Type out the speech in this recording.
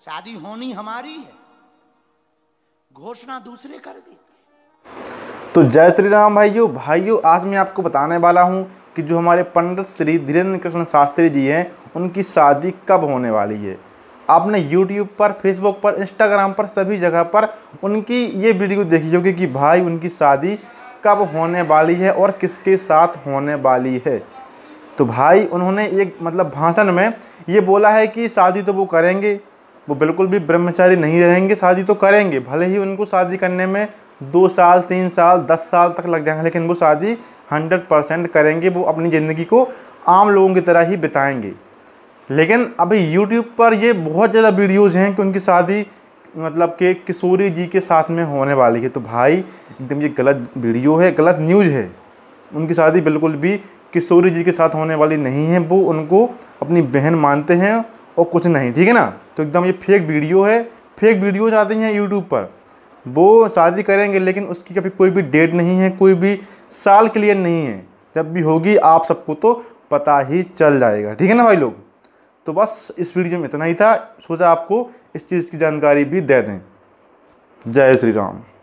शादी होनी हमारी है घोषणा दूसरे कर देते तो जय श्री राम भाइयों भाइयों आज मैं आपको बताने वाला हूँ कि जो हमारे पंडित श्री धीरेन्द्र कृष्ण शास्त्री जी हैं उनकी शादी कब होने वाली है आपने YouTube पर Facebook पर Instagram पर सभी जगह पर उनकी ये वीडियो देखी होगी कि भाई उनकी शादी कब होने वाली है और किसके साथ होने वाली है तो भाई उन्होंने एक मतलब भाषण में ये बोला है कि शादी तो वो करेंगे वो बिल्कुल भी ब्रह्मचारी नहीं रहेंगे शादी तो करेंगे भले ही उनको शादी करने में दो साल तीन साल दस साल तक लग जाएंगे लेकिन वो शादी हंड्रेड परसेंट करेंगे वो अपनी ज़िंदगी को आम लोगों की तरह ही बिताएंगे लेकिन अभी यूट्यूब पर ये बहुत ज़्यादा वीडियोज़ हैं कि उनकी शादी मतलब कि किशोरी जी के साथ में होने वाली है तो भाई एकदम ये गलत वीडियो है गलत न्यूज़ है उनकी शादी बिल्कुल भी किशोरी जी के साथ होने वाली नहीं है वो उनको अपनी बहन मानते हैं और कुछ नहीं ठीक है ना तो एकदम ये फेक वीडियो है फेक वीडियोज आती हैं यूट्यूब पर वो शादी करेंगे लेकिन उसकी कभी कोई भी डेट नहीं है कोई भी साल क्लियर नहीं है जब भी होगी आप सबको तो पता ही चल जाएगा ठीक है ना भाई लोग तो बस इस वीडियो में इतना ही था सोचा आपको इस चीज़ की जानकारी भी दे दें जय श्री राम